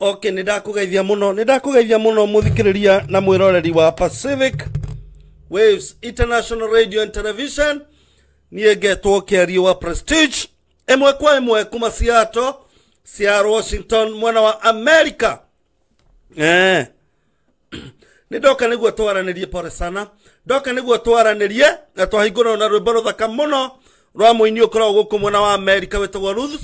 okay nä ndakugeithia må no nä ndakugeithia må no må na mwiroreri wa pacific waves international radio and television niä ngetwo kä wa prestige ä kwa ä kuma ciato cia washington mwena wa amerika eh. nä ndoka nä guo twaranä rie pore sana ndoka nä guo twaranä rie na twahingå na rwä mbo rå thaka må no rwa må ini å koragwo gå kå mwena wa amerika wä tagwo ruth,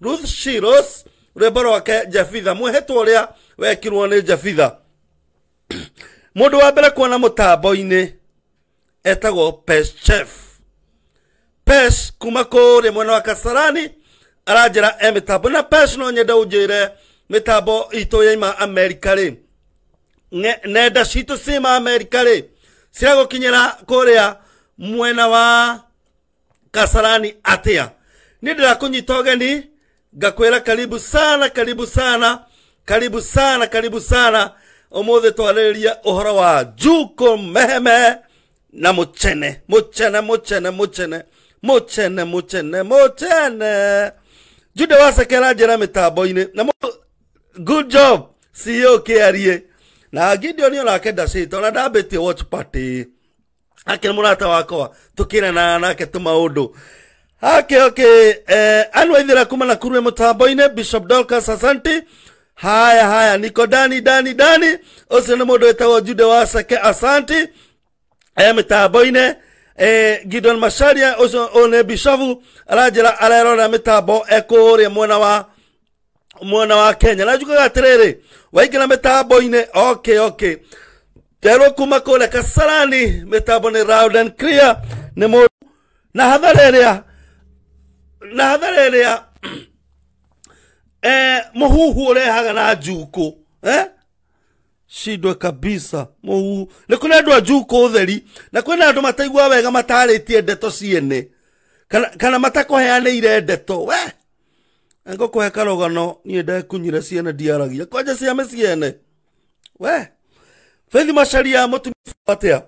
ruth shiros rwimbo rwake jafitha mwĩhĩtwa ũrĩa wekirwo nĩ jabitha mũndũ wa mbere kuona mũtambo-inĩ etagwo peschef pes kuma kũrĩa mwena wa kasarani aranjĩra e mĩtambo na pes no nyende ũnjĩre mĩtambo itũ yaima amerika rĩ nenda citũ cima amerika rĩ ciragũkinyĩra kũrĩa mwena wa kasarani atĩa nĩ ndĩrakũnyita ũgeni gakwera karibu sana karibu sana karibu sana karibu sana omothe twariria uhoro wa juko meheme na muchene muchene muchene muchene muchene muchene muchene jude wacekera njira mitambo-ini na mo good job ceo kiarie na gideon onake ndacite na ndambitie watch party akiri murata wakwa tukirana nake tumaundu Ok, ok. eh, anwaithira kuma na kurwe mutambo-ini bishop dolcas asanti haya haya niko dani dani dani Ose na modo etawa jude eh, eh, wa sake asanti e mä tambo-inä e, gideon macharia ucio nä bishofu aranjä arerorera mutambo, eko ekå rä mwena wa mwena wa kenya na njugaga atä rä rä waingä ra mä tambo-inä kuma kule kasarani mutambo ni nä round and clear Nemo, na hathara ya na hathara ĩrĩa eh, mũhuhu ũrehaga na njukũ eh? cindwe kabisa mũhuhu nĩ kũrĩ andũ a njukũ theri na kwĩna andũ mataigua wega matarĩtie ndeto ciene kana, kana matakũheanĩire ndeto we ngũkũhe karogano niĩ ndekunyire ciene ndiaragia kwanja ciame ciene we Faith Macharia mũtumia atĩa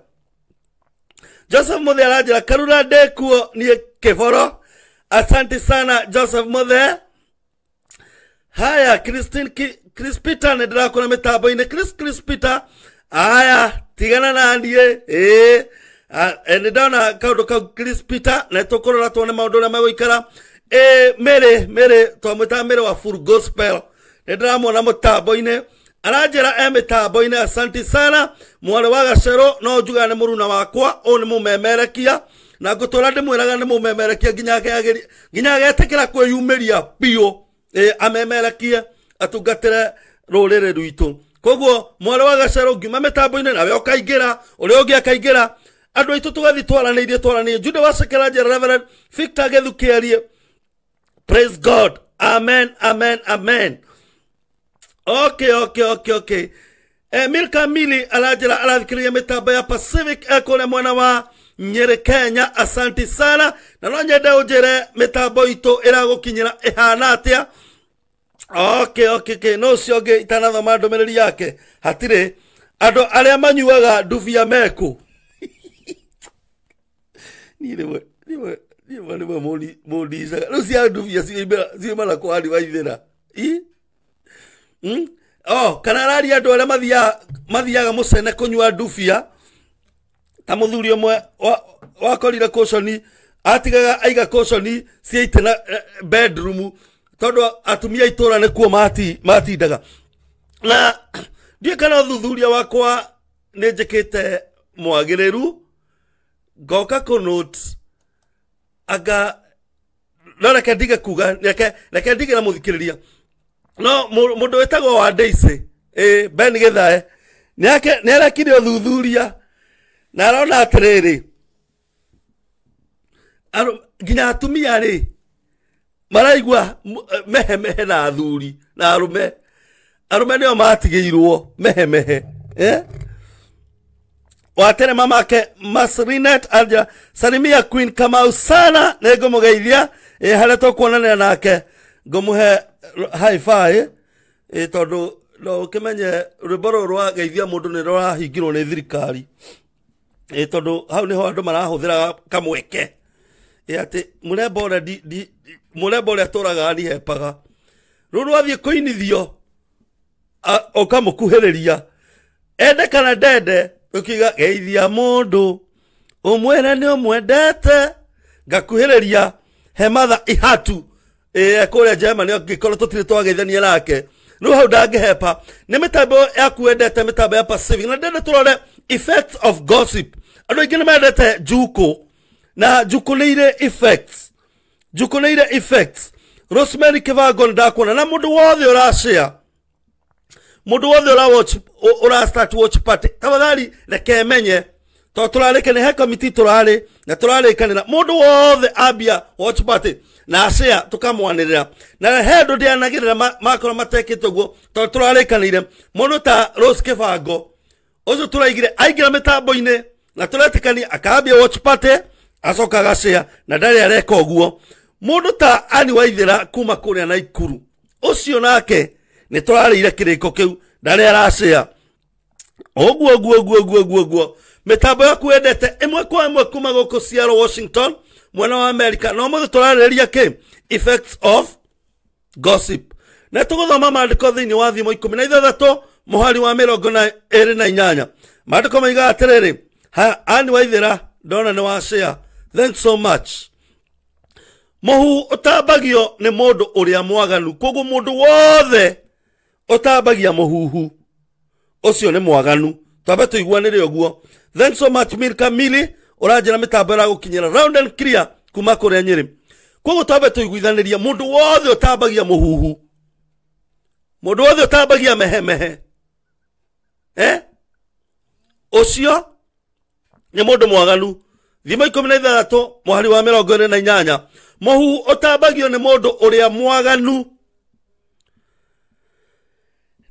Joseph Muthee aranjĩra karura ndĩkuo niĩ kĩboro Asante sana Joseph Mothe. Haya, Christine Chris Peter na mä tambo-inä Chris Peter. aya tigana na niä ä nä ndona kaå ka kau Crispita na tå kå rora twone na ndå å rä a megå ikara eh, wa full gospel nä ndä na må tambo-inä e mä tambo-inä sana mwarä wa gacero no njugaga nä muruna wakwa on mumemerekia na ngutura ndimwiraga nimumemerekie nginya ageagiri nginya agetikira kwiyumiria piu e, amemerekie atungatire ruriri rwitu koguo mwarä wa gacarå ngiuma mä tambo-inä nawe å kaingä ra å rä a å ngä akaingä ra andå aitå tågathi twaranä irie twaranä jude wacekera njera victor gethukä arie praise god amen amen amen okay okay okay okay e, milka mili aranjä ra arathikärä ya pacific ekå rä mwena wa nyere kenya asanti sana na no nyende unjire mitambo itu iragukinyira ihana atia okay okay okay no cio ngi itanathoma ndumiriri yake hatire andu aria manyuaga ndubia meku niwe niwe niwe niwe muli muli no cia ndubia cimera cimera kwa hali waithira i mm oh kana rari andu aria mathia mathiaga mucene kunywa ndubia ta må thuri å mwe wakorire kåconi atigaga aiga kåconi cia na eh, eh, bedroom tondå atumia itå ra nä kuo matindaga na ndiä kana å thuthuria wakwa nä njä kä te mwagä rä ru ngoka kå anga no reke ndige kuga reke reke ndige na må thikä rä ria no må ndå wä tagwo wa ndeici ä ben gä thae nä arekire å thuthuria narona atiriri nginya atumia ri maraigua eh, mehe mehe na athuri na arume arume nio matigiirwo mehe mehe eh? watere mamake masrinet alja salimia queen kamau sana nego mugeithia eh, haria ne nake ngumuhe high five eh, tondu no ukimenye rwimbo ruru rwageithia mundu ni rurahingirwo ni thirikari tondå hau nä ho andå marahåthä kamweke ä atä må remba å rä a tå raga ni hepaga rå rwathiä kå inithio å kamå kuhä rä ria ende kana ndende å kiuga geithia må ndå å mwä nä å mwendete ngakuhä rä ria hematha ihatu e kå rä a njema ngä korwo tå tirä twageithania nake rä u hau ndangä hepa nä mä tambo yakuendete mä tambo ya na ndende tå rore effects of gossip andå aingä nä mendete juko na juko rä ire juko rä ire rosemary kä vango nä ndakuona na må ndå wothe å racea må ndå wothe å watch party reke menye to tå rarä kanä he kamiti tå rarä na tå rarä kanä ra må ndå wothe ambia watchparty na acea tå kamwanä rä ra na he ndå ndä anagä rä ra makorwo matekä te guo to tå rarä kanä ire må ndå ta rose kä vango ucio tå raigire aingä ra mä tambo-inä na tå retĩkania akambia watchpate acoka agacea na ndarä areka å guo må ndå ta ani waithä kuma kå rä na ikuru å cio nake nä tå rarä ire kä rä ko kä u ndarä aracea å guo guo guo guo guo guo mä tambo yaku wendete ä mwe kwa ä mwe kuma gå kå ciarwo washington mwena wa amerika na å må thä tå rarä ria kä effects of gossip na tå gå thoma mandä ko thä inä wa thimo ikå mi na ithathatå muhari wa mirongo na ĩrĩ na inyanya mandĩko moiga atĩrĩrĩ ani waithĩra ndona nĩ wacĩa thanks so much muhu utambagio nĩ mũndũ ũrĩa mwaganu koguo mũndũ wothe utambagia muhuhu ucio nĩ mwaganu twambe tũiguanĩre ũguo thanks so much mirka mili ũranjĩra mĩtambo gukinyira round and clear kuma kũrĩa nyĩrĩ koguo twambe tũiguithanĩria mũndũ wothe ũtambagia mũhuhu mũndũ wothe ũtambagia mehemehe ucio ni mundu mwaganu thimo ikumi na ithathatu mwhari wa mirongo iri na inyanya muhu utambagio ni mundu uria mwaganu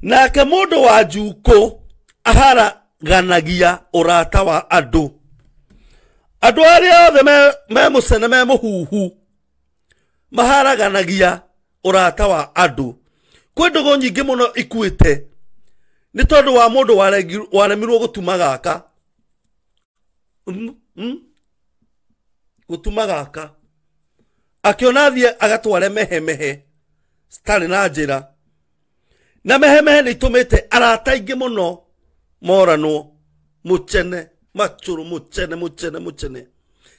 nake mundu wa njuku aharaganagia urata wa andu andu aria othe me, me mucene me muhuhu maharaganagia urata wa andu kwi ndugu nyingi muno ikuite nä tondå wa må ndå waremirwo gå tuma gaka mm, mm. gå tuma gaka akiona thiä agatware mehemehe citarä na njä ra na mehemehe nä itå mä te arata aingä må no moranwo må cene macå rå må cene må cene må cene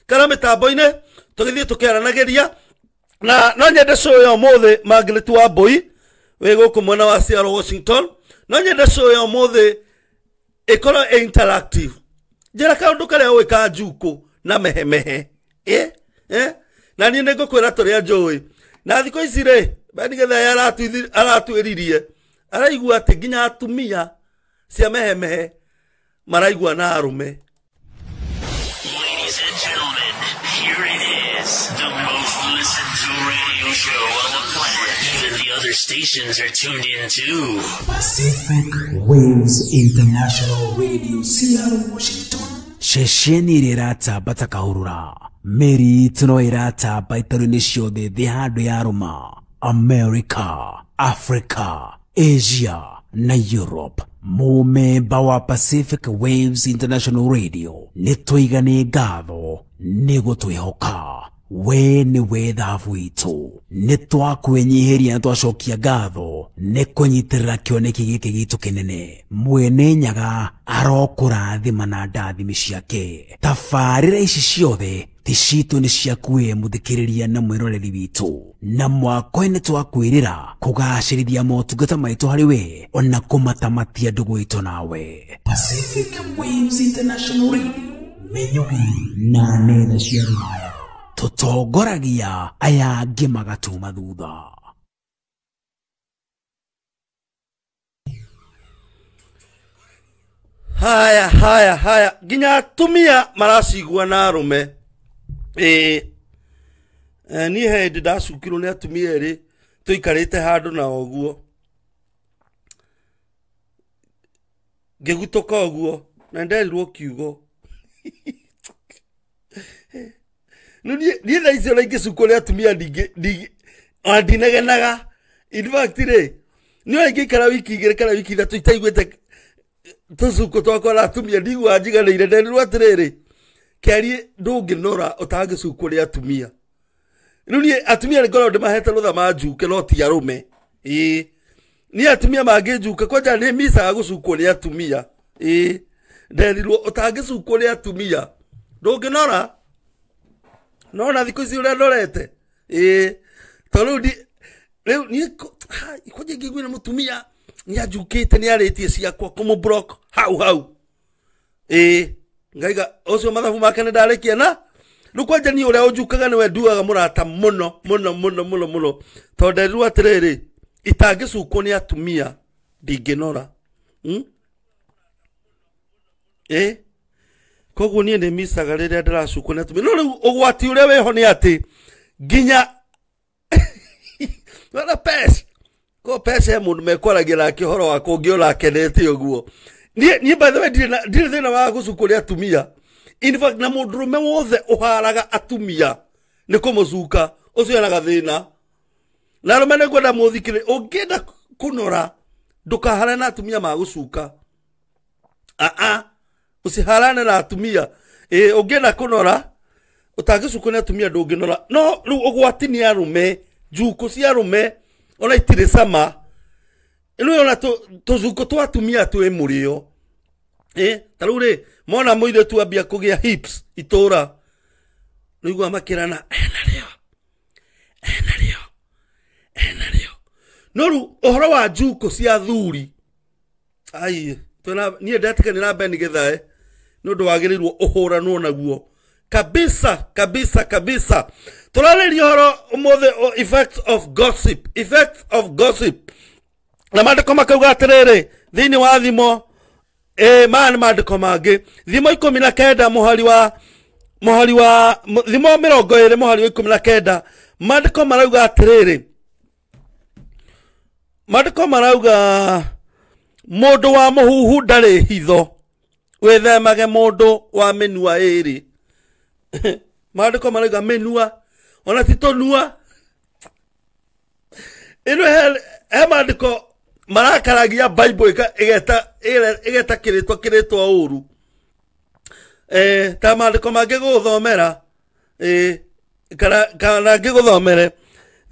kana mä tambo-inä tå gä thiä tå kä aranagä ria na no nyende cå yo må thä mangä wa mbå i wä gå kå mwena wa ciaro washington no nyende show ya mothe ikorwo e interactive njira ka karia ui ka njuku na mehe mehemehe eh eh na niä nä ngå kwä ra tå rä a njå ä na thikå ici rä benigetha aratuĩririe araigua atä nginya atumia cia mehemehe maraigua na arume Ladies and gentlemen, here it Is the most listened to radio show on the planet other stations are tuned in too. Pacific Waves International Radio, Seattle, Washington. Shesheni irerata batakahurura. Meri tunoirata baitharuni ciothe thi handu ya ruma. America, Africa, Asia na Europe. Mumemba wa Pacific Waves International Radio nitwigane ngatho nigutwihoka we nĩ we thabu itå nĩ twakwänyiheria na twacokia ngatho nĩ kũnyitĩrĩra rä gĩkĩ gitũ kĩnene mwene nyaga arokũrathima na ndathimi ciake tabarä ra ici ciothe ticitå nä ciaku we må na mwĩroreri witũ na mwako nä twakwä rä motungata maitũ harĩ we ona kå matamatia ndå nawe Pacific Waves International Radio menyũki na nenda cia rũraya tutongoragia aya angĩ magatuma thutha haya haya haya nginya atumia maracigua na arume ĩĩ e, niĩ he hĩndĩ ndacukirwo nä atumia erĩ tũikarĩte handũ na ka å guo na nderirwo kiugo niä tha icio na ingä atumia ndinagenaga rä nä oa ingä ikara wiki igä kana wiki ithatå itaiguä te twakwa na atumia ndigua njiganä ire nenä rwo atä rä rä atumia rä u atumia ngorwo ndä mahete ma njuke no ti arå me ä atumia mangä kwanja nä micaga gå cukwo atumia ä nderirwo å tangä atumia ndå nora nona thiku ici uria ndorete ii to riu riu ni ikwaje na mutumia ni anjukite ni aritie ciakwa kumu block hau hau ii ngaiga ucio mathabu make ni ndarikia na riu kwanja ni uria unjukaga we nduaga murata muno muno muno muno muno to nderirwo atiriri itangicukwo ni atumia ndinginora mm? eh? koguo niä nä misaga rä rä a ndä no rä u å gwati å rä a wä ho nä pes ko pes he må mekwaragia nake å wa kå ngä å rakenete å guo niä mbathe ndirä thä na wa gå cukwo rä atumia in fact na må ndå rå me wothe å haraga atumia nä kå må cuka å na na arå me nä ngwenda må thikä kå nora ndå kahare na atumia magå cuka aa uh -uh usiharane na atumia e, å kå nora å atumia ndå ngä no rä u å gwati nä arå me ona itirä cama rä ona tå twa atumia twä må e, ta mona må tu ambia kugia hips a itå ra rä enario enario rana no wa juko cia thuri ai niä nie kanä ni mbe ni gethaä eh? nä å ndå wagä å hå ranwo naguo kabisa kabisa kabisa tũrarĩria horo ũmũthĩ effects of gossip effects of gossip na maandĩko makauga thä thĩinĩ wa thimo e, maya mandä ko mangä thimo mi na kenda mũhari wa hari wa thimo rä må hari wa mi na kenda maandĩko marauga mandä ko marauga ndå wa mũhuhu ndarĩ hitho wethemage mundu wa minua iri maandiko marauga minua ona ti tunua ino he, he maandiko marakaragia bible igeta igeta kiritwa kiritwa uru eh ta maandiko mangä gå eh, kana ngä gå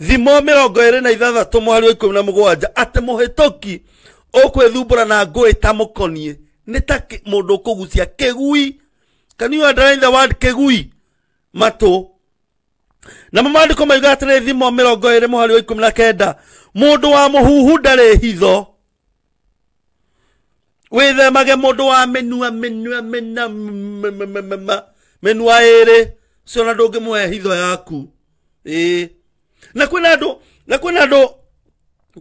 thimo mä rongo ä na ithathatå mwari wa na må gwanja atä må hä tå na ngå ta må nä ta må ndå kå gucia kä gui can you underline the word kä gui matå na mamandĩko maiga atĩrĩ thimo rä må mũhari wa mi na kenda ndå wa mũhuhu ndarĩ hitho må ndå wa mĩnua mĩnua mĩna mĩnua ĩrĩ ũcio na ndũngĩmũhe hitho yaku ää na kwĩna andũ na na andå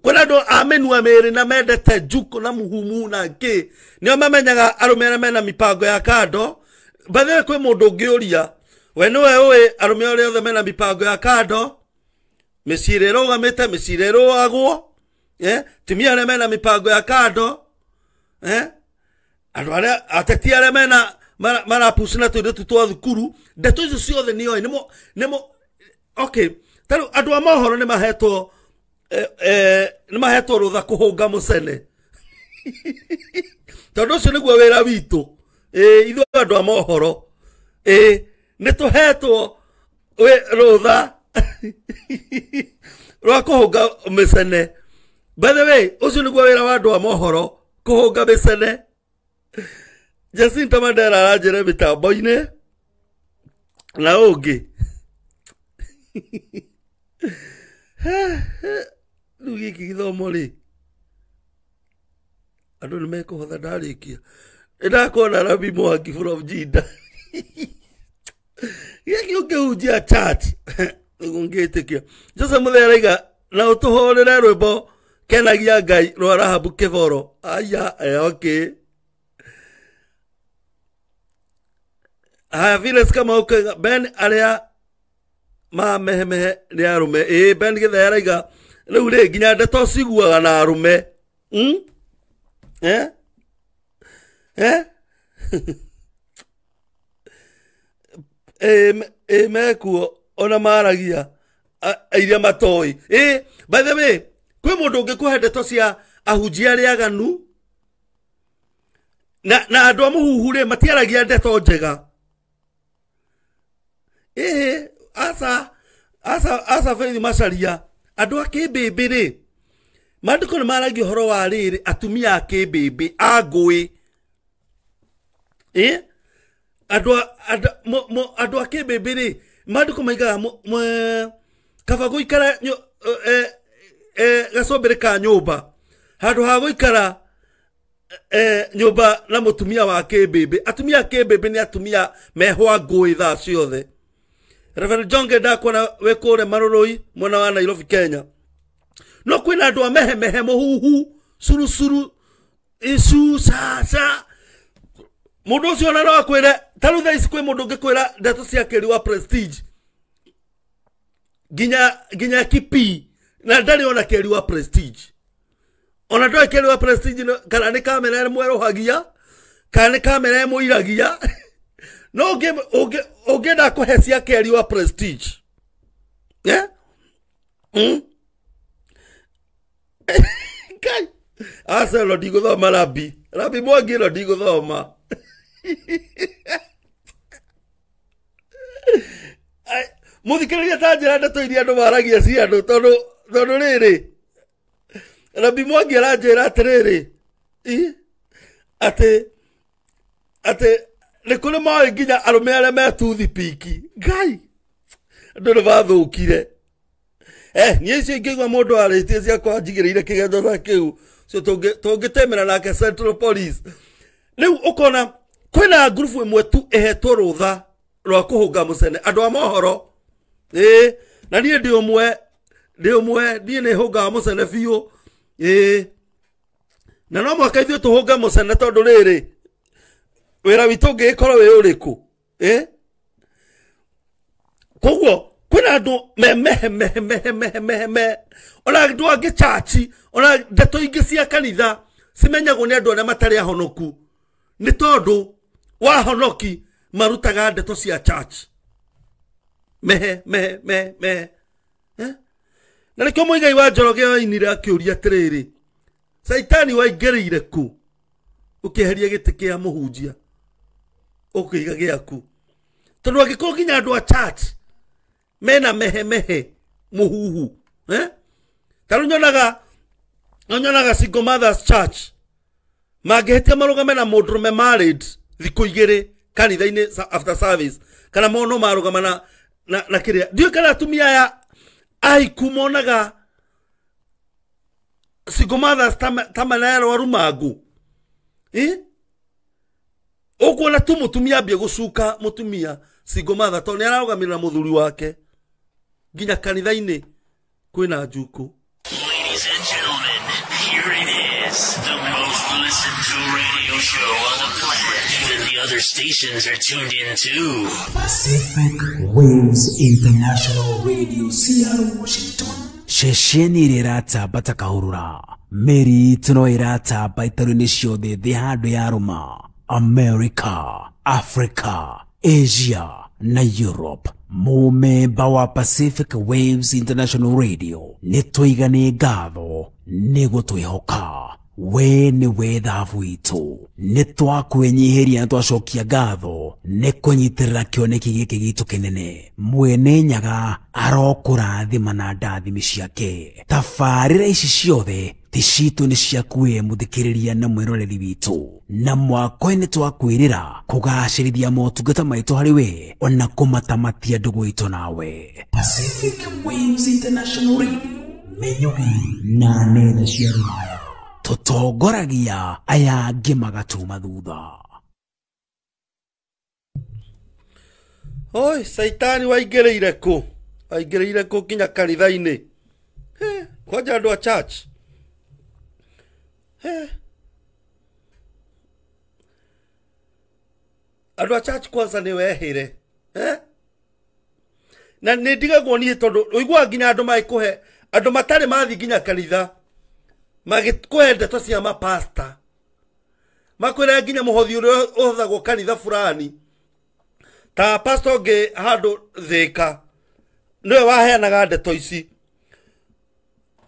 kwä andå aminua mä na mendete juko na muhumu na ngä nä o mamenyaga arå me mena mipango ya kando mbathä kwä må ndå we nä we å ä othe mena mipango ya kando mä ciä rä rågamä eh? timia arä mena mipango ya kando eh? andå arä ateti arä mena marapucina tå irä tu thukuru ndeto icio ciothe nä oä okay tarä u a mohoro nä mahetwo Eh, eh, nä mahetwo rå tha kå hå nga må cene tondå å cio nä guo wä ra witå ithuä andå a mohoro nä tå hetwo rå tha rwa kå hå nga mä cene betheway å cio nä guo wä ra wa andå a mohoro kå hå nga mä cene jacinta mandera aranjä re mä tambo-inä na å ngä rä u gä thomo rä andå nä hotha ndarä kia nä ndakuona rabi mwangi jinda gä kä å kä hunjia church guo ngä tä kia jose må theraiga na å tå horere rwä mbo kenagia ngai rwa rahabu kä boro aya eokä eh, haya kama ben arä a mamehemehe rä arå me ä ben gä theraiga u rä nginya ndeto ciguaga na arume mm? eh? eh? ä mekuo ona maragia airia matoä ä by the way kwä må ndå å ngä kå he ndeto cia ahunjia arä aganu na na andå a må huhu rä matiaragia ndeto njega ä asa aca beithi macaria andå a kä mbämbä rä mandäko nä maragia å horo wa rä rä atumia a kä mbämbä a ngåä ä andå a kä mbä rä mandäko maigaga kaba gå ikara gacombä rä ka nyå mba handå ha gå ikara nyå mba na må tumia wa kä mbä atumia a kä mbämbä nä atumia mehwa ngåä thaa ciothe Reverend Jonge ndakona wikure marurui mwena wa Nairobi Kenya no kwina andu amehe mehe muhuhu suru suru isu sasa mundu ucio na no akwire taru thaa ici kwi mundu ngikwira ndeto cia kiri wa prestige nginya nginya kipi na ndari ona kiri wa prestige ona ndoĩ kĩrĩ wa prestige kana nĩ kamera hagia kana nĩ kamera ĩmũiragia no ũngĩenda kũhe cia kerĩ wa prestige yeah? mm? kai arsenal ndigũthoma rabi rabi mwangi ĩno ndigũthoma mũthikĩrĩria ta njĩra ndeto iria andũ maragia ciandũ tondũ tondũ rĩrĩ rabi mwangi aranjĩra atĩrĩrĩ atĩ atĩ nä kå rä moä nginya arå me arä a metuthi ngai andå nä bathå kire eh, niä icio ingä igua må ndå arä tie ciakwa njigä rä ire kä genzo na kä u tå ngä temera nake rä u å kona kwä na ngurubu ä mwe tu ä hetwo rå tha rwa kå hå nga må cene andå a mohoro ä na niä ndä å mwe ndä å mwe niä nä hå ngaga må cene biå na no mwaka ithuä tå hå nga må cene tondå rä rä wira witå ngä gä korwo wä å rä kå koguo kwä na andå memehemehemehemeheme ona ndå angä chachi ona ndeto ingä cia kanitha cimenyagwo nä andå arä a matarä ahonoku nä tondå wahonoki marutaga ndeto cia church mehe mehe mehe mehe na nä kä o må igai wa njoroge ainire akä å ria atä rä rä caitani waingä rä ire kå å kä heria gä tä kä a må hunjia ukiiga giaku tondu angikorwo nginya andu a church mena mehe mehe muhuhu eh taru nyonaga nyonaga single mothers church maruga mena na me married thikũ igĩrĩ kanitha-inĩ after service kana mono marũgama na, na, na rä a kana atumia aya aiku monaga single mothers ta manayarwaru mangu eh? ukuona tu mutumia ambie gucuka mutumia singomatha to ni araugamirira muthuri wake nginya kanitha-ini kwina njuku The most listened to radio ĩratambata kahũrũra mĩri tũno ĩratamba itarũ-inĩ ciothe thĩ handũ ya rũma america africa Asia na Europe mumemba wa Pacific Waves International Radio nitwigane ngatho nä gå twä hoka we nä we thabu itå nä twakwänyiheria na twacokia ngatho nä kånyitä rä ra kä oneki mwene nyaga arokå na ndathimi ciake tabarä ici ciothe ti citũ nĩ ciaku we mũthikĩrĩria na mwĩroreri witũ na mwako nĩ twakwĩrĩra kũgacĩrithia motungata maitũ harĩ we ona kũmatamatia ndũgũ itũ nawe Pacific Waves International Radio menyugi na nenda cia rũraya tũtongoragia aya angĩ magatuma thutha oi caitani waingĩrĩire kũ waingĩrĩire kũ nginya kanitha-inĩ kwanja andũ a church andå a church kwanza nä wehäre na nä ndigagwo niä tondå å iguaga nginya andå magä kå he andå matarä mathiä nginya kanitha magä kå he ndeto cia mapasta makwä ra nginya må hothi å rä a å hothagwo kanitha burani ta pastor ngä handå thä ka nä we waheanaga ndeto ici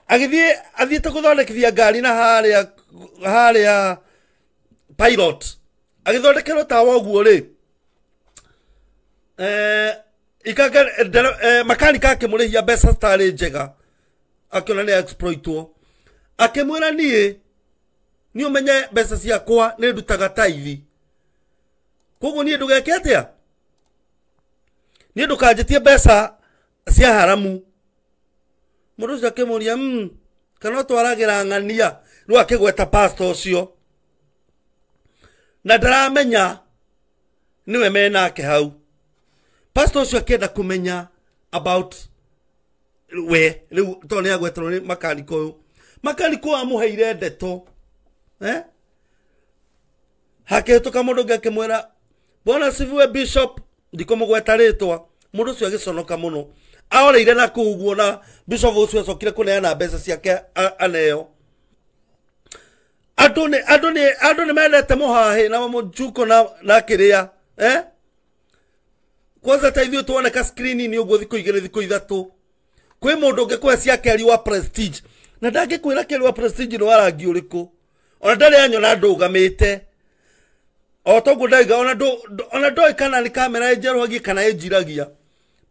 agä thiä athiä te gå thondekithia ngari na harä a haria pilot thondekerwo tawa guo ri eh må rä hia mbeca tarä njega akä mwä ra niä nä å menye mbeca ciakwa nä ndutaga taithi koguo a niä ndå kanjä tie mbeca cia haramu cio akä må ria hmm, kana ra ng'ania rä u akĩgweta pasta ũcio na ndaramenya nĩwe menake hau pasta ũcio akĩenda kũmenya about we rä u tondå nä agweterwo nä makariko å yå makariko å amå heire ndeto eh? hakä hä tå ka må ndå ngä akä mwera bona civiwe bishop ndikå må gweta rä twa må ndå å cio agä conoka må no aoreire na kå guo na bishop å cio acokire kå neana mbeca ciake aneo andå nä andå nä andå nä mendete må hahä na må juko na na kä rä a eh? kwanza ta ithuä twoneka skrini-inä å guo thikå igä rä thikå ithatå kwä må ndå å ngä kå he ciakerĩ wa prestige na ndangä kwä ra kerĩ wa prestige nä warangi å rä kå ona ndarä na ndå gamä te o toguo ndaiga ona ndoä kana nä kamera ä njeruhagia kana ä njiragia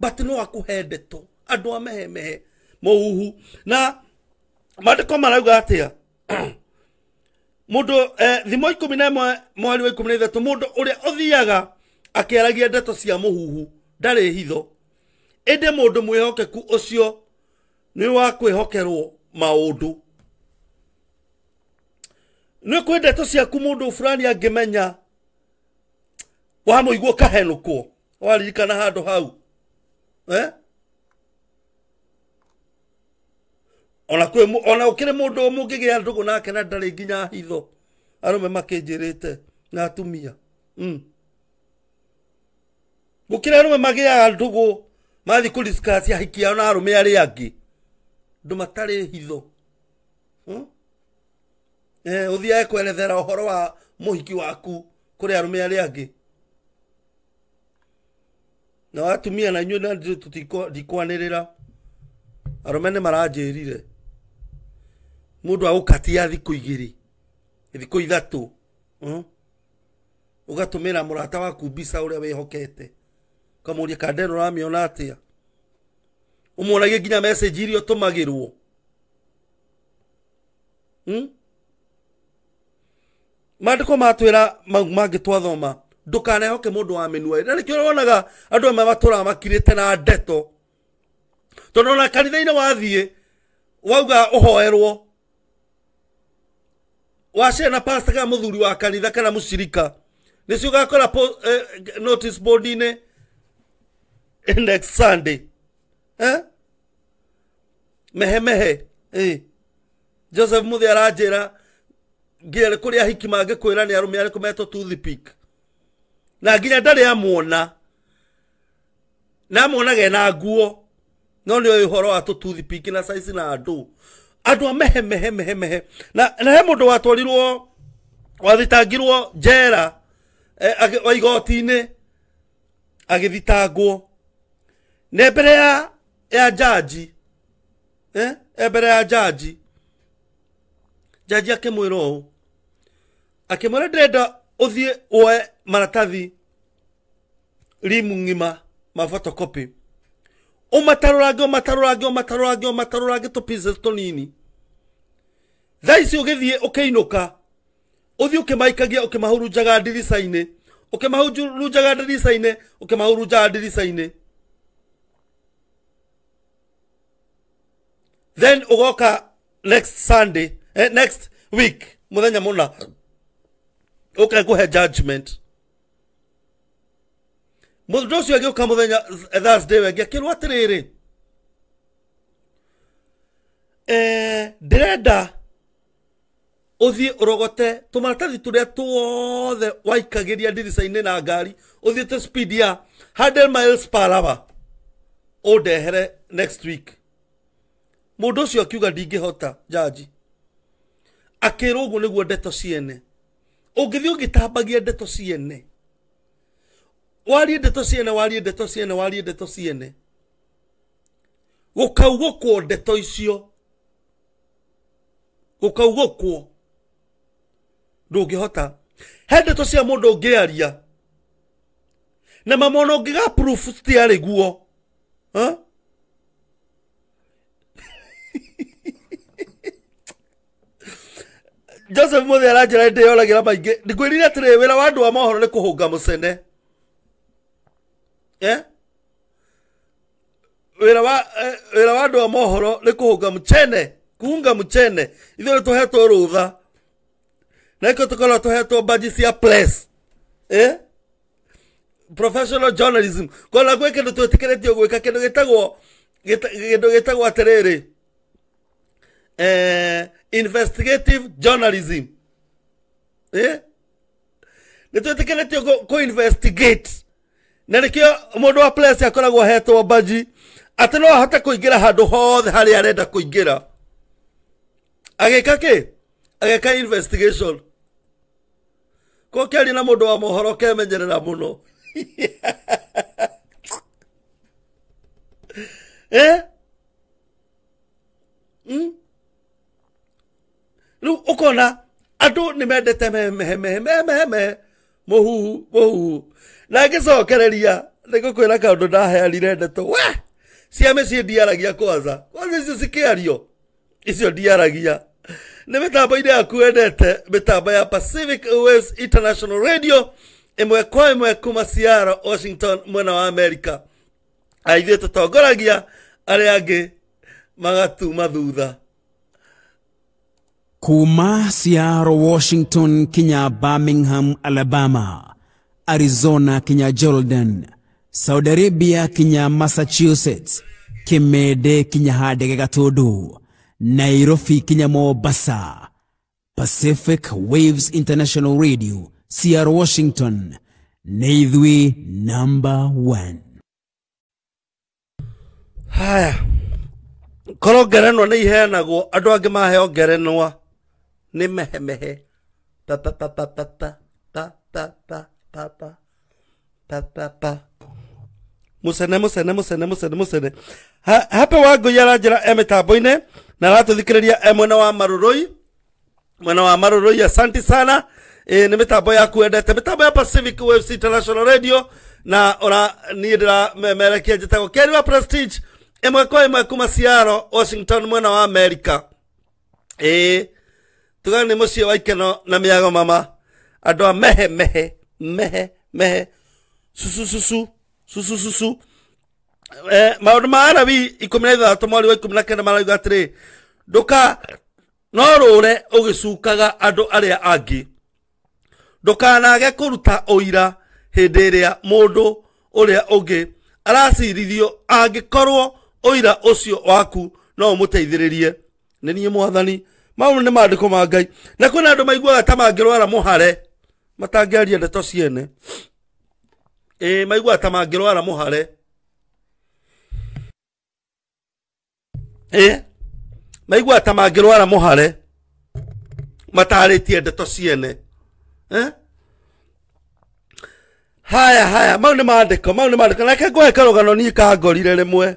but no akå he ndeto andå a mehemehe må huhu na mandä ko marauga atä a mundu eh, thimo ikumi na imwe mweri wa ikumi na ithatu mundu uria uthiaga akiaragia ndeto cia muhuhu ndari hitho indi mundu mwihokeku ucio ni wa kwihokerwo maundu nä kwä ndeto ciaku må ndå burani angä menya wamå iguo kahenå kwo waririkana handå hau eh? ona kwä ona ukire kä rä må nake na ndarä nginya hitho arå me makä njä na atumia gå kä rä me mathi kå ahiki ya na arå me arä angä ndå matarä hitho å hmm. eh, thiae kwerethera å horo wa må hiki waku kå rä arå me arä angä na watumia na inyuä na ndikwanä rä ra arå me nä mundu ya thiku igiri thiku ithatu ugatumira murata waku mbica uria wihokete ukamuria kandeno ramiona atia umuonagie nginya message iria utumagirwo hmm? mandiko matwira mau mangi twathoma ndukanehoke mundu wa minua na nikio wonaga andu amwe maturaga makirite na ndeto tondu ona kanitha-ini wathiä wauga uhoerwo wacera na pastor kana muthuri wa kanitha kana mucirika nicio gakora eh, notice board ine next sunday eh? mehe mehe eh. joseph muthi aranjira nginya kuri ahiki kwira ni arume ariku metwo toothpick na nginya ndari amwona namwonage na nguo no nä å horo wa tå na size na andå andå a mehe mehe mehe mehe na, na he må ndå watwarirwo wathitangirwo njera e, wa igoti-inä agithitangwo nä e mbere ya ya jaji eh? mbere ya jaji jaji mwä ra å mwä ra ndä renda å thiä woe maratathi rimu ng'ima ma photocopy umatarorage umatarorage umatarorage umatarorage tå pieces tånini thaa ici å gä thiä å kä inå å thiä å kä maikagia å kä mahurunjaga ndirica å kä mahurunjaga ndirica-inä å kä mahurunjaga ndirica-inä then å goka next sunday eh, next week må thenya må na å ke he judgment mũndũ ũcio agĩũka mũthenya e thursday wengi akĩrwo e, atĩrĩrĩ ndĩrenda ũthiĩ ũrogote tũmaratathi tũrĩa tuothe waikagĩria ndirica-inĩ na ngari ũthiĩte speed ya 100 miles per hour ũndehere next week mũndũ ũcio akiuga ndingĩhota jaji akĩrwo ũguo nĩguo ndeto ciene ũngĩthiĩ ũgĩtambagia ndeto ciene warie ndeto ciene warie ndeto ciene warie ndeto ciene gukaugwo kwo ndeto icio gukaugwo kwo ndungihota he ndeto cia mundu ngiaria na mamona ngiga proof ari guo huh? joseph muthi aranjira ndä yoragira maingä ndikwä rire wira rä wä ra wa andå a mohoro nä kå hå nga må cene Eh? wira wa eh, wira wa andu a mohoro nä kå hå mchene kuhunga mchene ithuä nä tå hetwo rå tha na ikå tå korwo tå hetwo mbanji cia eh? professional journalism kona gwä kä ndå twä tä kä rä tio gwä ka kä ndå gä tagwo gä ndå gä tagwo atä rä rä eh, investigative journalism eh? nä twä tä kä rä tio kå investigate na nĩkĩo mũndũ wa place akoragwo ahetwo mbaji atä no ahote ra handå hothe a arenda kũingĩra agĩka kĩ ageka investigation kä aria na ndå wa mohoro kemenyerera mũno eh? mm? rĩu ũkona andũ nĩ mendete huhu må huhu na ngĩcokereria nĩgũkwĩra kaũndũ ndaheanire ndeto we cia mĩciĩ ndiaragia kwanza kwanza icio cikĩario icio ndiaragia nĩ mĩtambo-inĩ yaku wendete mĩtambo ya pacific West international radio ĩmwe kwa ĩmwe kuma Seattle, Washington mwena wa Amerika. Aithuĩ tũtongoragia arĩa angĩ magatuma thutha. Kuma Seattle, Washington kinya Birmingham, Alabama. Arizona kinya Jordan, Saudi Arabia kinya Massachusetts, Kimede kinya Hadege Gatodo, Nairobi kinya Mombasa, Pacific Waves International Radio, CR Washington, Naithwi number one. Haya, koro ngerenwa nĩ iheanagwo andũ angĩ maheo ngerenwa nĩ mehemehe pa pa pa pa pa pa pa pa pa papa papa pa musene musene musene musene musene ha hape wa nguyara jira emitambo-ini na ratuthikireria e mwena wa maruroi mwena wa marurui asanti sana e, nä mä tambo yaku endete mä ya pacific waves international radio na ona niä ndä ramemerekia njätagwo keri wa prestige ä kwa ä kuma ciaro washington mwena wa amerika ä e, tugana nä waikeno na mä mama andå a mehe mehe mehe mehe susu susu susu susu eh, maundu ma arabi ikumi na ithato mwari wa ikumi na kenda marauga atirĩ ndũka no rũũre ũgĩcukaga andũ arĩa angĩ ndũkanage kũruta ũira hĩndĩ ĩrĩa mũndũ ũrĩa ũngĩ aracirithio angĩkorwo ũira ũcio waku no ũmũteithĩrĩrie nĩ niĩ mwathani mau nĩ maandĩko ma ngai na kwĩna andũ maiguaga ta mangĩrwara mũhare matangiaria ndeto ciene ä ĩ maigua ta mangĩrwara mũhare ĩ maigua ta hare matarä tie ndeto ciene eh? haya haya mau nĩ mandĩko mau nä mandĩko reke ngũhe karũgano niĩ kangorire rĩmwe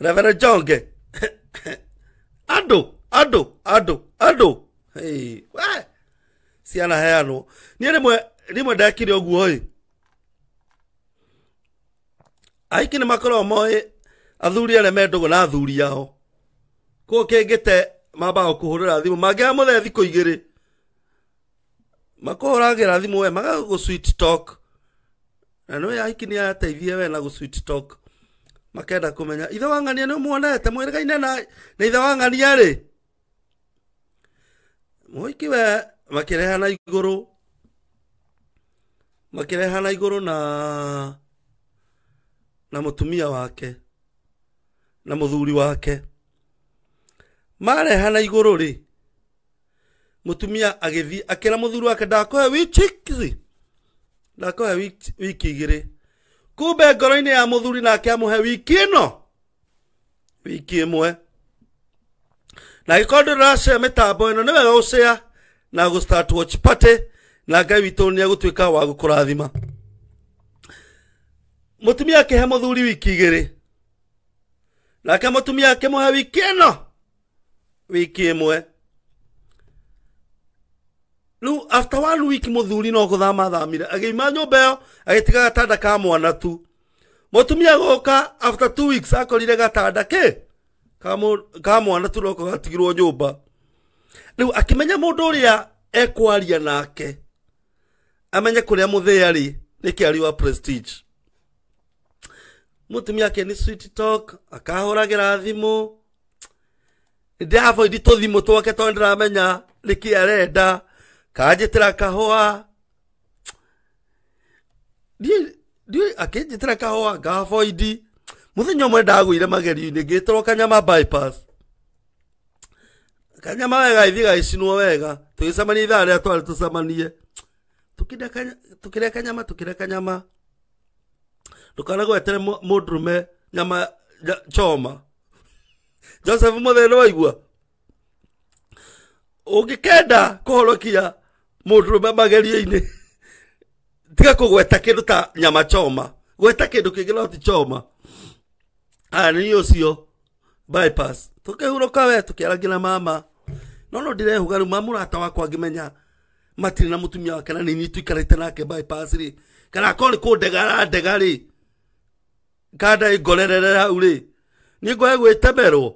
revere jonge andũ andå andå andå hey, ciaraheanwo niä rä mwe ndekire å guo ä aiki nä makoragwo moä athuri arä mendågå na athuri ao kå kä ngä te mambaga kå hå rä ra thimå mangä må thethi kå igä rä makå hå ragä ra thimå we magagå na nä aiki nä ateithie we na gå makenda kå menya ithe wa ng'ania nä å muonete mwä na ithe wa rä mwiki we makireha na iguru makireha na iguru na na mutumia wake na muthuri wake mareha na iguru ri mutumia agithii akira muthuri wake ndakoya wichikizi ndakoya wiki igiri kumbe ngoro-inĩ ya mũthuri nake amuhe wiki no wiki mwe na angĩkorwo ndũracea mĩtambo ĩno nĩ wega gũcea ntago sitati woci pate ntago ibitoro ntiyagutwika wagukurathima mutumia akihe thuri wiki igiri nake mutumia akimuhe wiki ino wiki imwe riu after one week thuri no thama thamire agiima yo iyo agitiga gatanda ka mwana tu mutumia goka after two weeks akorire gatanda ki ka mwana tu roko gatigirwo nyumba riu akimenya mundu uria ekwaria nake amenye kuria muthia ri niki ariwa prestige mutumia ake ni sweet talk akahuragira thimu ndiavoidi tuthimu twake tondu ndiramenya niki arenda kanjitira kahua ndiå akä njä tä ra kahå ngavoidi må thenya å mwe ndagå ire magerio-inä ngä tä rwo kanyama bypass kanyama wega ithi gaicinwo wega tugicemania ithaa rĩrĩa twarĩ tucemanie tukĩreka nyama tukĩreka nyama ndũkanagwetere mũndũrũme nyama choma joseph mũthĩnĩ waigua ũngĩkenda kũhorokia mũndũrũme magerio-inĩ tiga kũgweta kĩndũ ta nyama choma gweta kĩndũ kĩngĩ no ti choma aya nĩ ũcio bypass tukĩhurũka we tũkĩarangĩra mama no no ndirehuga rä ma må rata wakwa ngä menya matirä na må tumia wake na nä inyi tå nake bypass rä kana akorwo nä kå ndega arandega rä kanda ä ngorerere hau rä nä ngoe gwä temerwo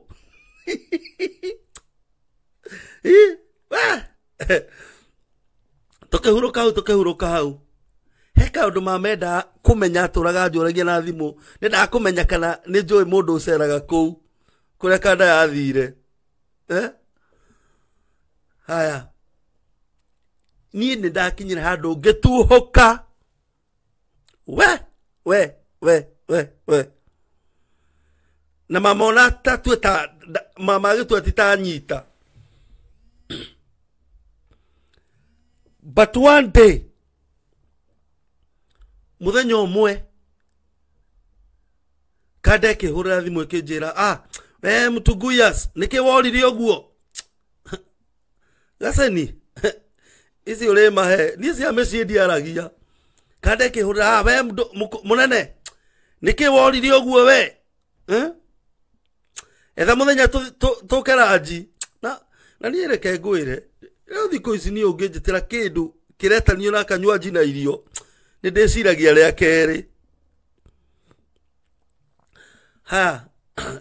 tå kä hurå ka hau tå kä hurå ka hau he kaå mamenda kå menya tå raga njåragia na thimå nä ndakå menya kana nä njå ä må ndå å ceraga kå u kå rä a kanda yathire eh? haya niä nä ndakinyä ra handå ngä tuhå ka we we we we we na mama ona tatue ta mama agä tua titanyita but one day må thenya å mwe kandekä hå rä ra thimå ä kä njä ra ah, mtuguyas nä kä worire å guo gaceni ici å rä mahe niä cia mä ciä ndiaragia kande kä hå ra we må nene nä kä worire å guo we etha må thenya tå keranji na niä reke ngwä re rä u thikå ici niä å ngä njä tä ra kä ndå kä retanio na kanyuanji na irio nä ndä ciragia rä a kerä ha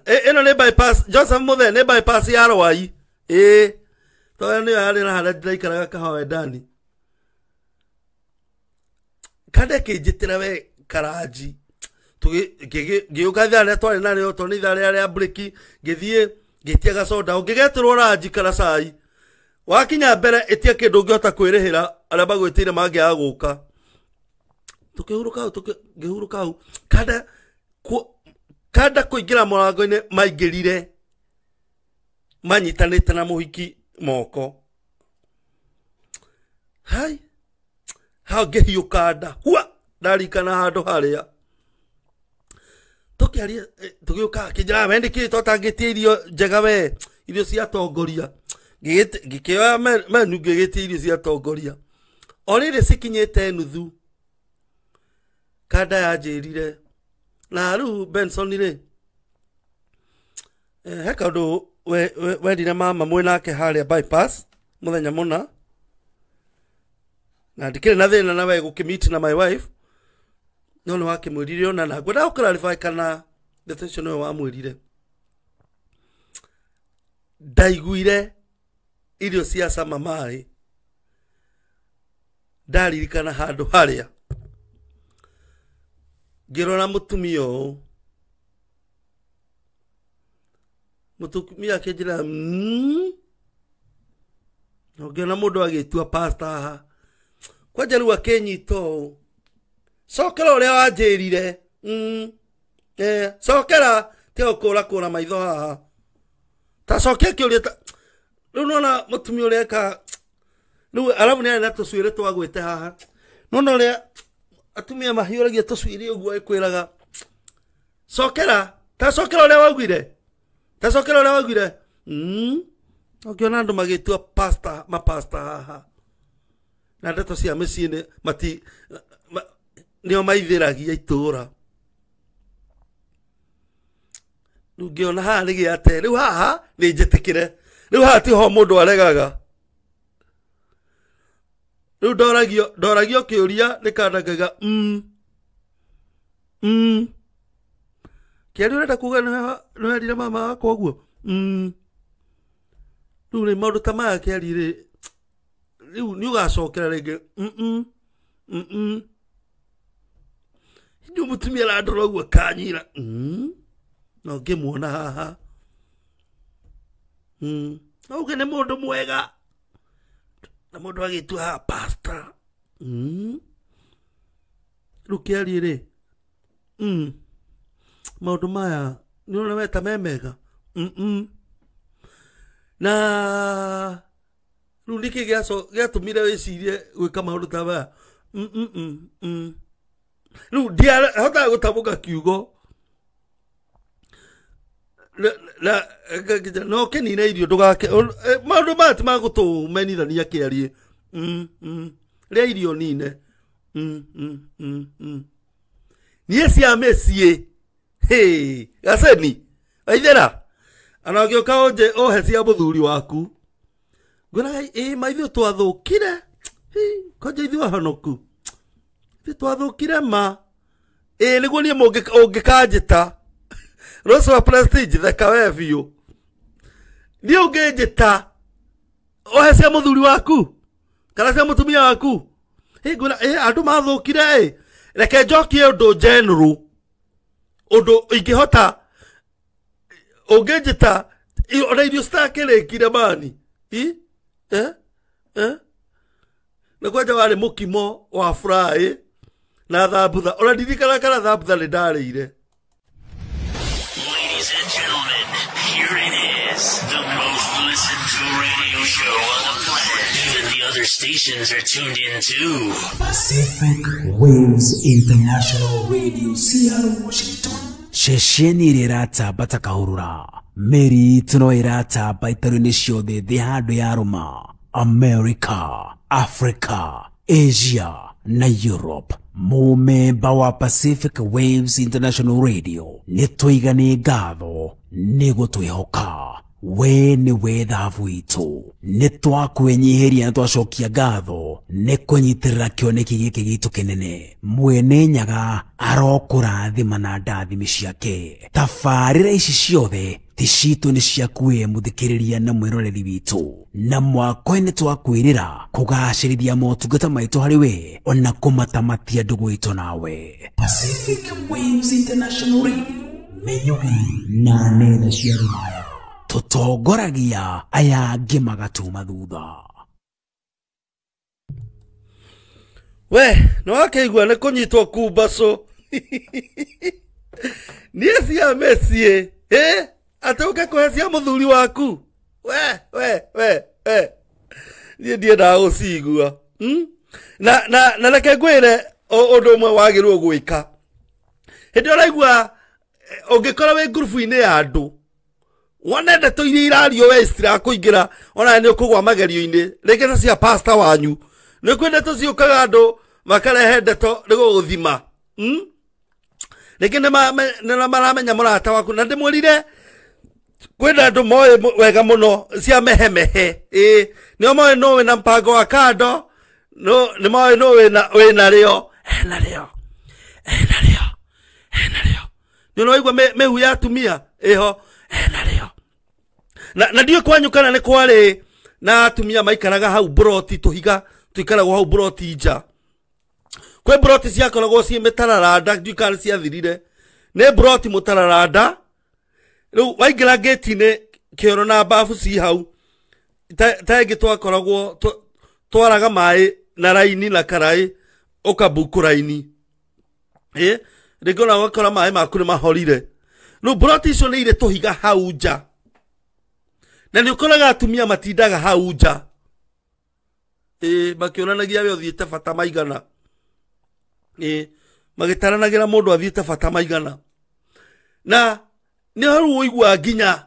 ä no nä bypass joseph må the nä bypass ya rwai ä e toya nä yo yarä na harä a ndiraikaraga kahoe ndani kande akä njä tä ra we karanji ngä å ka ithaa rä rä a twarä narä o tondå nä ithaa rä a rä a breki ngä thiä ngä tia gaconda å ngä getå rwo ranji kana cai wakinya mbere ätia kä ndå ngä hota kwä rä hä ra arä a magwä tä ire mangä aga gå ka tå kä hurå ka ngä hurå ka hau kada kå ingä ra må rango-inä maingä rire manyitanä te na må hiki moko hai hangihiukanda hua ndarikana handu haria toki eh, tugiukaga kinjira wendi kiri twatangitie irio njega jagawe irio cia atongoria ngikioya menu ngigitia irio cia atongoria orĩrĩ cikinyĩte nuthu kanda yanjĩrire na rĩu benson rĩ eh, he kaũndũ we, we, werire mama mwä nake harä a bypass må thenya må na na rä na thä na we gukimiti na my wife no mwä rire ona na ngwenda gukararify kana detention we rire ndaiguire irio cia sama maĩ ndaririkana handå harĩa ngĩrora mũtumia å mutumia akinjira mm? ngiona mundu agitua pasta haha kwanja riu akinyita uu cokera uria wanjirire mm. eh, cokera tiga kura kura maitho haha tacokia kiuria ta riu nona mutumia uria eka riu arabu ni ari na twagwite haha nona uria atumia mahiuragia tucuiri uguo ikwiraga cokera tacokera uria waugire gacokera uria waiguire ukiona hmm? andu magitua pasta mapasta haha na ndeto cia mĩciĩ mati ma, nĩo maithĩragia itũũra rĩu ngĩona haha nĩ gĩate rĩu haha nĩ njĩtĩkĩre rĩu haha tiho mũndũ aregaga rĩu ndoragio ndoragio kĩũria nĩkanangaga mm, mm kä rä å renda kuga nä werire mama wakwa å guo mm. rä u rä maå ndå ta maya kä ari rä rä u nä å gacokera rä ngä nä må tumia randora guo kanyira mm. no ngä muona haha ge nä må ndå mwega na må ndå agä tua haha pasta mm. rä u kä ari rä maundu maya nä weta memega mega mm -mm. na rä u nä kä gä atå mire wä cirie gwä ka maå ndå ta maya mm. rä u ndiahotaga gå tambå ka kiugo no kä nina irio ndå gake maå ndå maya ti magå tå menithania kä arie rä a irio nine niä cia mä ciä hey, gaceni waithera ona ũngĩũka ũnje ũhe cia mũthuri waku ngwĩraga ĩ maithuĩ twathũkire kwanja ithuĩ honoku ithuĩ twathũkire ma ĩ nĩguo niĩ ũngĩkanjĩta Rose wa Prestige theka wee biũ niĩ ũngĩnjĩta ũhe cia thuri waku kana cia tumia waku ĩ ngwĩra ĩ andũ mathũkire ĩ reke njokie ũndũ general undu ingihota unginjita ona irio citakirikire mani i eh eh na kwanja warä må kimo wa fry na thambutha ona ndirikana kana thambutha nä ndarä ire Ladies and gentlemen, here it is, the most listened to radio show on the planet. Even the other stations are tuned in too. Pacific Waves International Radio, Seattle, Washington. Ceceni ĩrĩa kahũrũra mĩritũ no ĩratamba itarũ-inĩ ciothe thĩ handũ ya rũma amerika africa asia na europe mumemba wa pacific waves international radio nĩ tåiga nä ngatho nä gå twä we nä we thabu itå nä twakwenyihä na twacokia ngatho nĩ kũnyitĩrĩra kĩoneki gĩkĩ gitũ kĩnene mwene nyaga arokũrathima na ndathimi ciake tabarä ra ici ciothe ti citũ nĩ ciaku we na mwĩroreri witũ na mwako-inĩ twakwĩrĩra kũgacĩrithia motungata maitũ harĩ we ona kũmatamatia ndũgwĩtwo nawe Pacific Waves International Radio mĩnyũgi na nenda cia rũraya tũtongoragia aya angĩ magatuma thutha we no wakĩigua nĩ kũnyitwo kumbacũ niecia cia mĩciĩ ĩ atĩ ũke kũhe cia mũthuri waku we we we we niä ndiendaga gå cigua hmm? na na na reke ngwä re å ndå å mwe wagä rwo gwä ka hä ndä ä raigua å eh, ngä korwo wä ngurubu-inä ya andå wone ndeto iria irario we citirakå ona ni å gwa magerio-inä rä ta cia pasta wanyu nä kwä ndeto ciåkaga andå makarehe ndeto rä gå gå thima rä ngä nä maramenya må rata waku na ndä mwä rire kwenda andu moe wega muno cia mehemehe ä nä o moe no wä na mpango wa kando nä moe no wä na rä o ena rä o ena rä o ena rä o nä å nä waigua mä hu ya atumia ä ho ena rä o na ndiå kwanyu kana nä kwarä na atumia maikaraga hau broti tå higa tå hau broti nja kwä broti ciakoragwo ciä mä tararanda ndiå kana nä ciathirire nä broti må tararanda riu waingä ngetine kä na mbabu ci hau tengä twakoragwo twaraga maä na raini na karaä å kambukå raini ä rĩngä ona gakora maä maku nä mahorire rä u mburoti icio nä irä tå higa hau nja na nä å koraga atumia matindaga hau nja ä makä onanagia we å thiä te bata maigana ä magä taranagä ra må ndå athiä te bata maigana na nä hau å igua nginya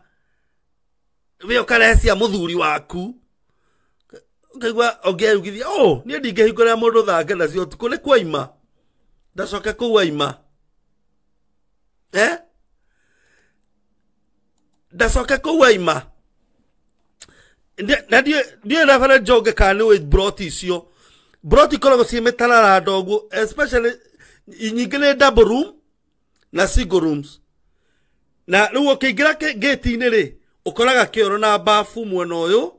we å karehe må thuri waku ngaigua ongeaugithia å niä ndingä hingå rä a må ndå thange nacio tukå nä kwaima ndacoka kå u aima eh? kå u aima na ndiå nabara njonge kana nä brot icio brot ikoragwo ciä mä tararanda å guo especially nyingä nä double room na single rooms na rä u å kä ingä ra ngäti rä å koraga kä oro na mbabu mwena å yå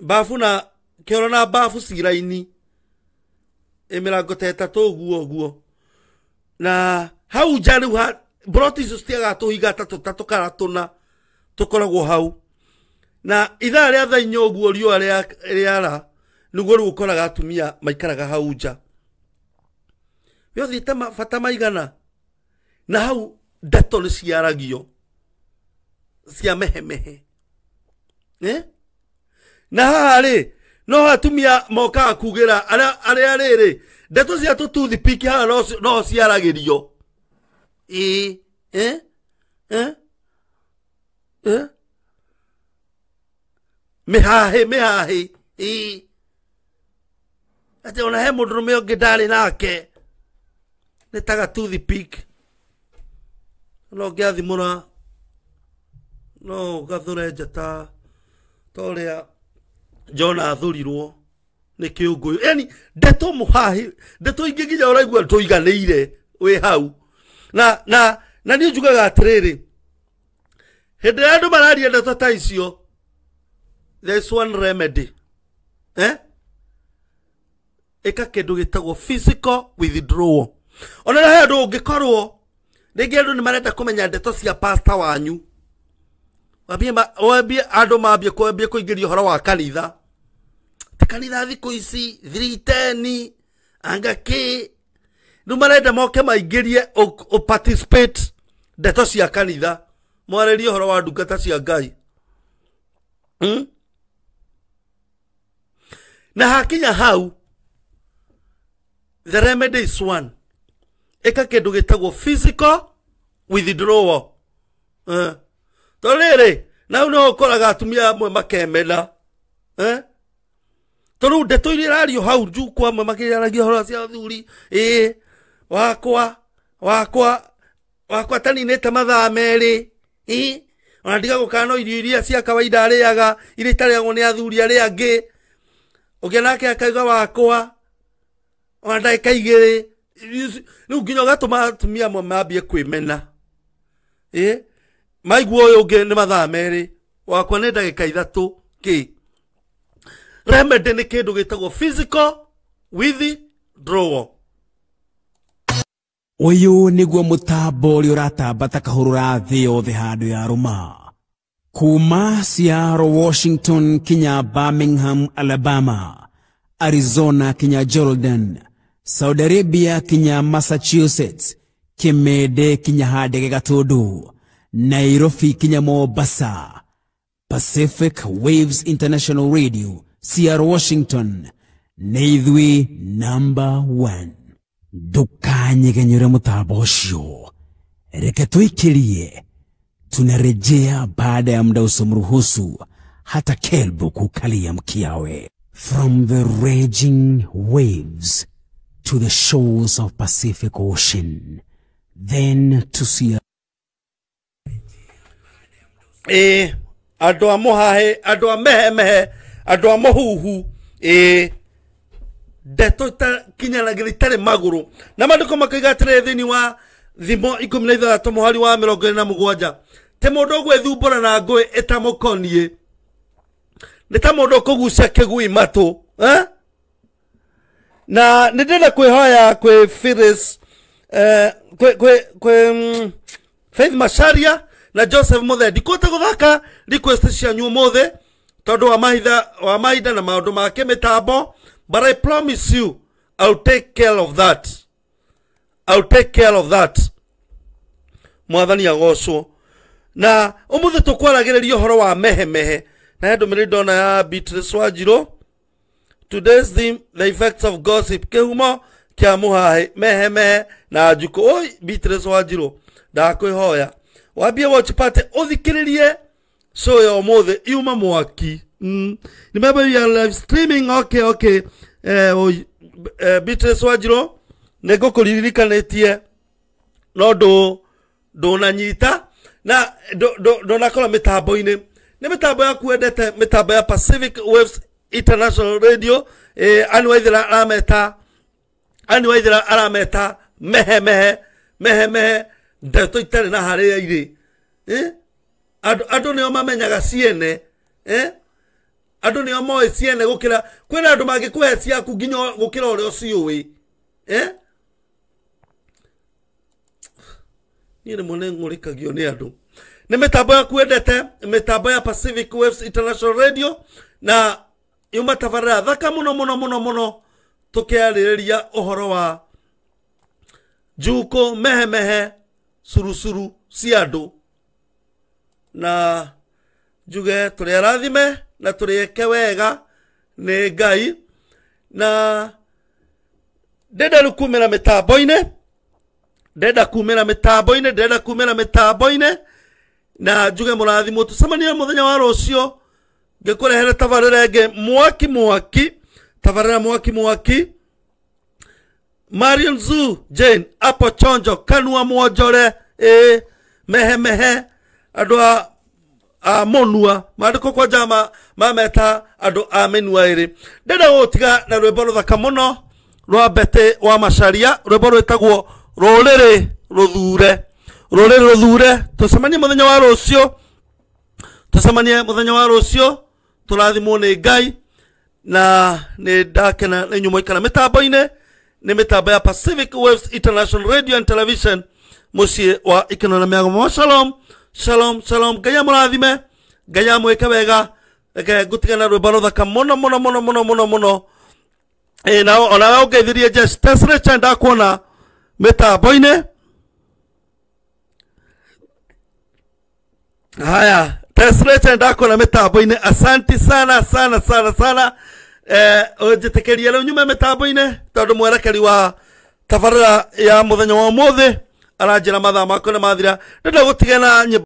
mbabu na kä oro na mbabu ciraini ä mä rango ta ätatå å guo å guo na hau nja rä u mburoti icio citiagaga tå higa ta tå tatå kana tå na tå koragwo hau na ithaa rä a thainyo å guo riå a rä ara nä guo rä u å koraga atumia maikaraga hau nja wä å thiä te mabata maigana na hau ndeto nä ciaragio cia mehemehe eh? na haha rä no atumia mokaga kugä ra arä a rä rä ndeto cia tå tuthipiki haha no ciaragä rio ä eh? eh? eh? mä hahä mä hahä ä atä ona he må ndå rå me å ngä ndarä nake nä taga gatuthipiki no ngĩathimũra no gathũre njata ta jona njona ni kiungu kĩũngũyũ yani ndeto mũhahi ndeto ingĩ nginya ũraigua tũiganĩire wĩ hau na na na ni njugaga atĩrĩrĩ hĩndĩ ĩrĩa andũ mararia ndeto ta icio there is one remedy eh? ĩka kĩndũ gĩtagwo physical withdrawal ona he andũ ũngĩkorwo Ringi andu nimarenda kumenya ndeto cia pasta wanyu. Wambie wambie andu mambie kwambie kuingiria uhoro wa kanitha. Ti kanitha thiku ici 310 anga ki ndu marenda moke maingĩrie ũparticipate ndeto cia kanitha mwarĩrie ũhoro wa ndungata cia ngai hmm? na hakinya hau the remedy is one eka kindu gitagwo physical withdrawal eh to riri nau no ukoraga atumia amwe makemena eh to riu ndeto iria irario hau njuku amwe makĩaragia horo cia thuri eh wakwa wakwa wakwa taninĩte mathaa merĩ ĩĩ ona ndiga gũkana no irio iria cia kawaida arĩaga iria itarĩagwo nĩ athuri arĩa angĩ ũngĩ akaiga wakwa ona ndagĩka rä u nginya å gatå atumia amwe mambie kwä mena maiguo å yå ngä nä mathaa merä wakwa nä ndagä ka ithatå kä remedy nä kä ndå gä tagwo physical withdrawal ũyũ nĩguo mũtambo ũrĩa ũratambata kahũrũra thĩ yothe handå ya rũma kuma ciaro Washington kinya Birmingham, Alabama, Arizona kinya Jordan Saudi Arabia kinya Massachusetts Kimede kinya Hadege Gatodu Nairobi kinya Mombasa Pacific Waves International Radio CR Washington Naithwi number 1 ndukanyegenyũre mũtambo ũcio reke twĩkĩrie tunarejea baada ya muda usomruhusu hata kelbuku kukalia mkiawe from the raging waves to the shores of Pacific Ocean, then to Sierra. Eh, a e, må hahe andå a mehemehe andå a må huhu eh, ndeto ta rä itarä magå rå na mandä makaiga makoiga atä thä inä wa thimo ikå na ithathatå må hari wa mä rongo ä na må gwanja tä må ndå å na ngå ä tamå koniä nä ta må ndå å kå gucia kä gui matå eh? na nä ndä na kwä hoya kwä phyllis uh, kwe, kwe, kwe um, faith masharia na joseph mothe kå te gå thaka request cianyu må thä wa mahinda wa mahinda na maå ndå ma but i promise you ill take care of that ill take care of that mwathani agocwo na å må thä tå horo wa mehemehe na he ndå ndona ya beatrice wanjirå Today's theme, the effects of gossip. Kehumo kia muhahe, mehe mehe, na ajuko. Oi, bitres wajiro, da kwe hoya. Wabia wachipate, othikiririe, so ya omothe, iuma mwaki. Mm. Remember we are live streaming, okay, okay. Eh, oi, eh, bitreso wajiro, nego kuliririkanitie, no do, ndunanyita na ndonakora metabo ine. Ne metabo ya wendete metabo ya pacific waves international radio eh, ani waithira arameta ani waithira arameta mehe mehe mehe mehe ndeto itarä na harä ya irä adu eh? andå nä o mamenyaga ciene eh? adu ne oma moä ciene gukira kä adu kwä na andå mangä kå he ciaku nginya gå kä ra å rä a å ciå ä niä rä mwe nä ngå pacific waves international radio na iumatabarĩra thaka mũno muno muno muno tũkĩarĩrĩria ũhoro wa njuukũ mehe mehe cia andũ na njuge tũrĩ arathime na eke wega nĩ ngai na ndenda rä kumä ra mä tambo ndenda kumä ra mä tambo-inä ndenda kumä na mä tambo-inä na njuge må rathimwo tå cemanie må thenya wa rå gekorehere tavarerege mwaki mwaki tavarera mwaki mwaki marion zu jane apo chonjo kanua mwonjore e mehe mehe andå a a monua mandiko kwanja ma mameta andå a menua ä na rwä mbo muno rwa bete wa masharia rwä mbo rwätagwo rå rä rä rå thure wa rå wa tå rathimwo nä ngai na nä ndakena nä nyå moikana mä tambo-inä nä mä tambo ya pacific waves international radio and television må ciä wa ikeno na mä agomo shalom shalom shalom ngai amå rathime ngai amwä ke wega reke ngå tigana rwä mba rå thaka må no må no må no må no må no må no na onawe å ngeithirie jeci ndakuona mä tambo-inä haya tesire chendako na mitambo asanti sana sana sana sana eh, unjitikirie riu nyume mitambo-ini tondu mwerekeri wa tabarara ya muthenya wa umuthi aranjira mathaa mako ni mathira ndenda gutigana